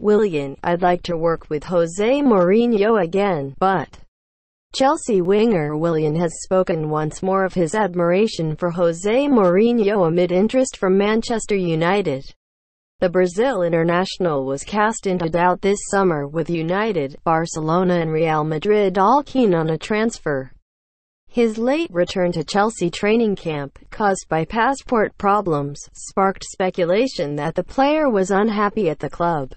Willian, I'd like to work with Jose Mourinho again, but Chelsea winger Willian has spoken once more of his admiration for Jose Mourinho amid interest from Manchester United. The Brazil international was cast into doubt this summer with United, Barcelona and Real Madrid all keen on a transfer. His late return to Chelsea training camp, caused by passport problems, sparked speculation that the player was unhappy at the club.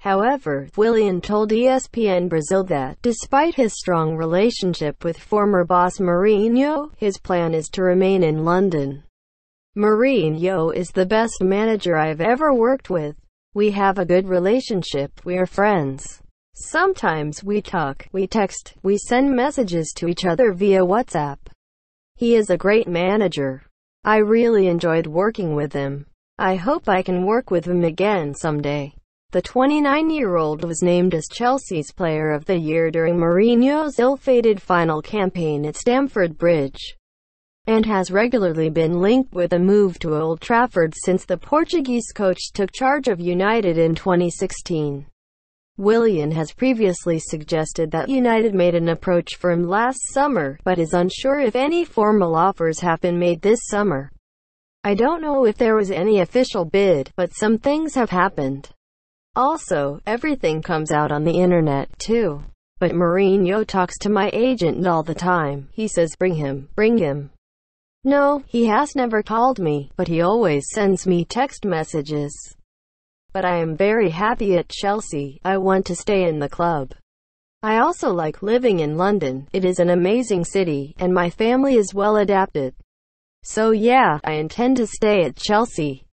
However, Willian told ESPN Brazil that, despite his strong relationship with former boss Mourinho, his plan is to remain in London. Mourinho is the best manager I've ever worked with. We have a good relationship, we are friends. Sometimes we talk, we text, we send messages to each other via WhatsApp. He is a great manager. I really enjoyed working with him. I hope I can work with him again someday. The 29-year-old was named as Chelsea's Player of the Year during Mourinho's ill-fated final campaign at Stamford Bridge and has regularly been linked with a move to Old Trafford since the Portuguese coach took charge of United in 2016. Willian has previously suggested that United made an approach for him last summer, but is unsure if any formal offers have been made this summer. I don't know if there was any official bid, but some things have happened. Also, everything comes out on the internet, too. But Mourinho talks to my agent all the time. He says, bring him, bring him. No, he has never called me, but he always sends me text messages. But I am very happy at Chelsea. I want to stay in the club. I also like living in London. It is an amazing city, and my family is well adapted. So yeah, I intend to stay at Chelsea.